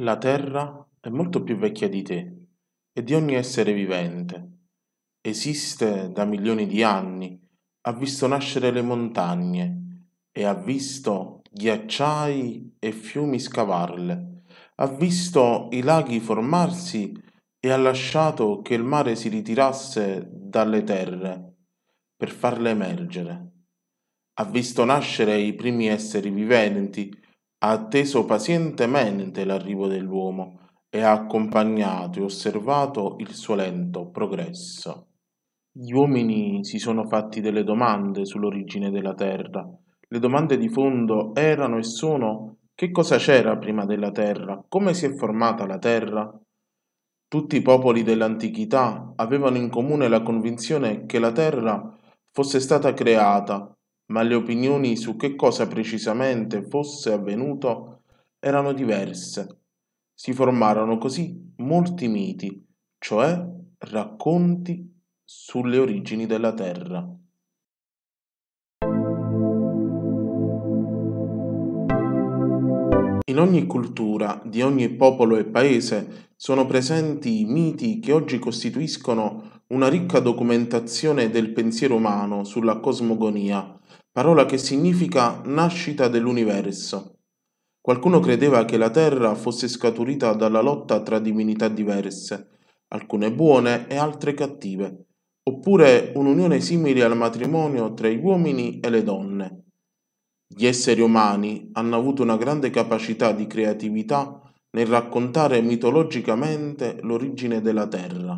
La Terra è molto più vecchia di te e di ogni essere vivente. Esiste da milioni di anni, ha visto nascere le montagne e ha visto ghiacciai e fiumi scavarle, ha visto i laghi formarsi e ha lasciato che il mare si ritirasse dalle terre per farle emergere. Ha visto nascere i primi esseri viventi, ha atteso pazientemente l'arrivo dell'uomo e ha accompagnato e osservato il suo lento progresso. Gli uomini si sono fatti delle domande sull'origine della Terra. Le domande di fondo erano e sono che cosa c'era prima della Terra, come si è formata la Terra. Tutti i popoli dell'antichità avevano in comune la convinzione che la Terra fosse stata creata ma le opinioni su che cosa precisamente fosse avvenuto erano diverse. Si formarono così molti miti, cioè racconti sulle origini della Terra. In ogni cultura, di ogni popolo e paese, sono presenti i miti che oggi costituiscono una ricca documentazione del pensiero umano sulla cosmogonia, parola che significa nascita dell'universo. Qualcuno credeva che la terra fosse scaturita dalla lotta tra divinità diverse, alcune buone e altre cattive, oppure un'unione simile al matrimonio tra gli uomini e le donne. Gli esseri umani hanno avuto una grande capacità di creatività nel raccontare mitologicamente l'origine della Terra.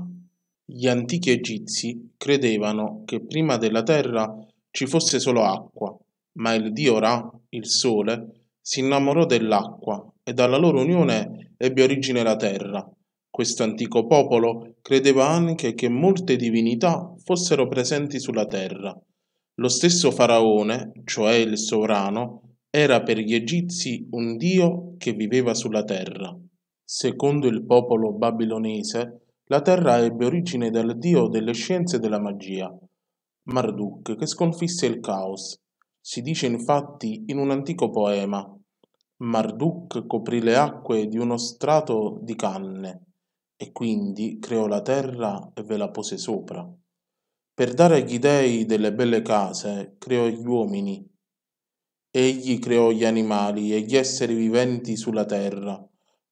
Gli antichi egizi credevano che prima della Terra ci fosse solo acqua, ma il dio Ra, il sole, si innamorò dell'acqua e dalla loro unione ebbe origine la terra. Questo antico popolo credeva anche che molte divinità fossero presenti sulla terra. Lo stesso faraone, cioè il sovrano, era per gli egizi un dio che viveva sulla terra. Secondo il popolo babilonese, la terra ebbe origine dal dio delle scienze e della magia, Marduk che sconfisse il caos. Si dice infatti in un antico poema Marduk coprì le acque di uno strato di canne e quindi creò la terra e ve la pose sopra. Per dare agli dèi delle belle case creò gli uomini. Egli creò gli animali e gli esseri viventi sulla terra,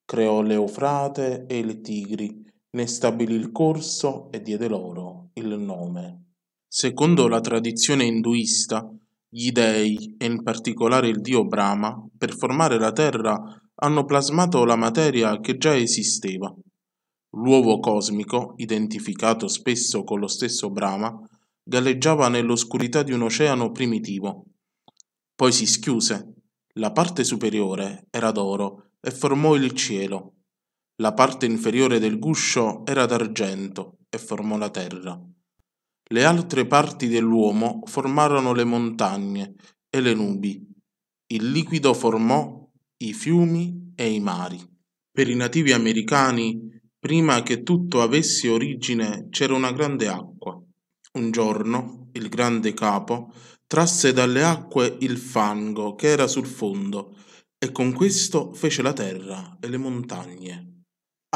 creò l'Eufrate e il Tigri, ne stabilì il corso e diede loro il nome. Secondo la tradizione induista, gli dei, e in particolare il dio Brahma, per formare la terra hanno plasmato la materia che già esisteva. L'uovo cosmico, identificato spesso con lo stesso Brahma, galleggiava nell'oscurità di un oceano primitivo. Poi si schiuse, la parte superiore era d'oro e formò il cielo, la parte inferiore del guscio era d'argento e formò la terra. Le altre parti dell'uomo formarono le montagne e le nubi. Il liquido formò i fiumi e i mari. Per i nativi americani, prima che tutto avesse origine, c'era una grande acqua. Un giorno, il grande capo trasse dalle acque il fango che era sul fondo e con questo fece la terra e le montagne.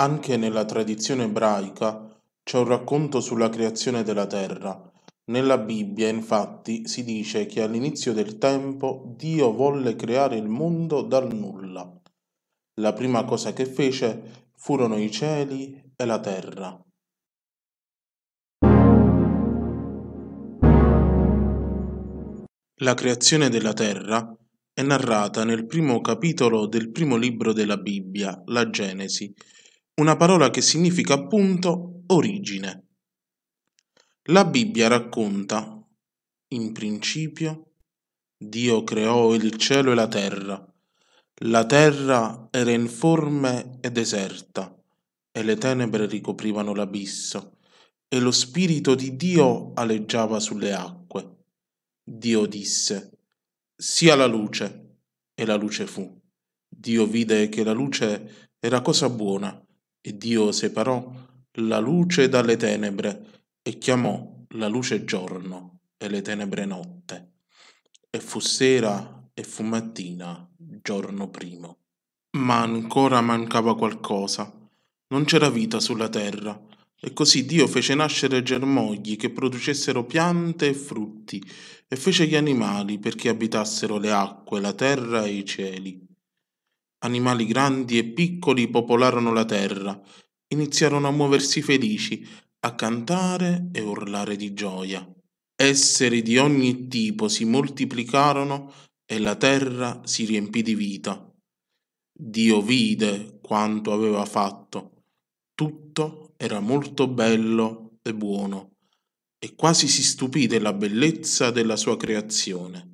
Anche nella tradizione ebraica, c'è un racconto sulla creazione della terra. Nella Bibbia, infatti, si dice che all'inizio del tempo Dio volle creare il mondo dal nulla. La prima cosa che fece furono i cieli e la terra. La creazione della terra è narrata nel primo capitolo del primo libro della Bibbia, la Genesi, una parola che significa appunto origine. La Bibbia racconta, in principio, Dio creò il cielo e la terra. La terra era informe e deserta, e le tenebre ricoprivano l'abisso, e lo Spirito di Dio aleggiava sulle acque. Dio disse, sia la luce, e la luce fu. Dio vide che la luce era cosa buona, e Dio separò la luce dalle tenebre e chiamò la luce giorno e le tenebre notte. E fu sera e fu mattina, giorno primo. Ma ancora mancava qualcosa. Non c'era vita sulla terra. E così Dio fece nascere germogli che producessero piante e frutti, e fece gli animali perché abitassero le acque, la terra e i cieli. Animali grandi e piccoli popolarono la terra, iniziarono a muoversi felici, a cantare e urlare di gioia. Esseri di ogni tipo si moltiplicarono e la terra si riempì di vita. Dio vide quanto aveva fatto. Tutto era molto bello e buono e quasi si stupì della bellezza della sua creazione.